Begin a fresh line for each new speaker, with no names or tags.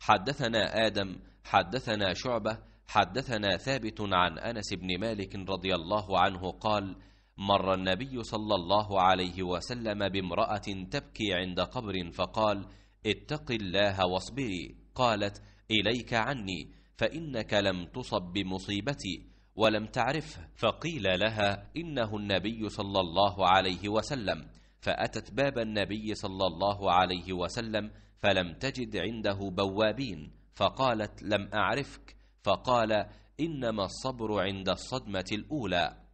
حدثنا آدم حدثنا شعبة حدثنا ثابت عن أنس بن مالك رضي الله عنه قال مر النبي صلى الله عليه وسلم بامرأة تبكي عند قبر فقال اتق الله واصبري قالت إليك عني فإنك لم تصب بمصيبتي ولم تعرفه فقيل لها إنه النبي صلى الله عليه وسلم فأتت باب النبي صلى الله عليه وسلم فلم تجد عنده بوابين فقالت لم أعرفك فقال إنما الصبر عند الصدمة الأولى